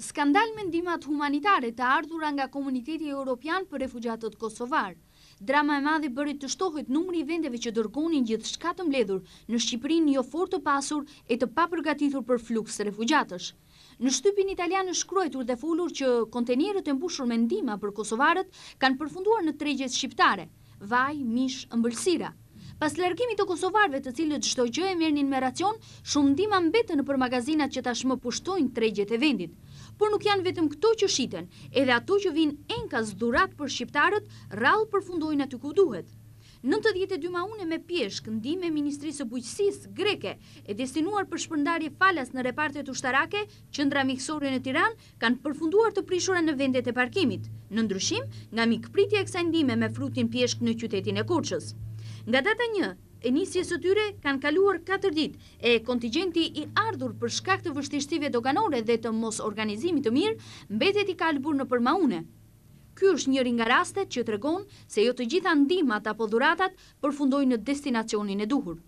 Skandal me ndimat humanitare të ardhura nga Komuniteti Europian për refugjatët Kosovar. Drama e madhe bëri të shtohet numri i vendeve që dërgonin gjithë shka të në Shqiprin një fort të pasur e të papërgatitur për flukës refugjatësh. Në shtypin italian në shkrojtur dhe folur që kontenjerët e mbushur me ndima për Kosovarët kanë përfunduar në tregjet shqiptare, vaj, mish, mbëlsira. Pas lërgimi të kosovarve të cilët shto gjë e mërnin me racion, shumë dima mbetën në për magazinat që tashmë pushtojnë tregjet e vendit. Por nuk janë vetëm këto që shiten, edhe ato që vinë enkas dhurat për shqiptarët, rralë përfundojnë aty ku duhet. 92 maune me pjesh, këndim e Ministrisë Bujqësis, Greke, e destinuar për shpërndarje falas në repartet ushtarake, qëndra mikësore në Tiran, kanë përfunduar të prishore në vendet e parkimit, në ndryshim nga mikëpritje e kësa ndime me frutin pjesh në qytetin e Korqës. Nga data një, e nisje së tyre kanë kaluar 4 dit, e kontingenti i ardhur për shkak të vështishtive doganore dhe të mos organizimit të mirë, mbetet i kalbur në përmaune. Ky është njëri nga rastet që të regon se jo të gjitha ndimat apo dhuratat përfundojnë në destinacionin e duhur.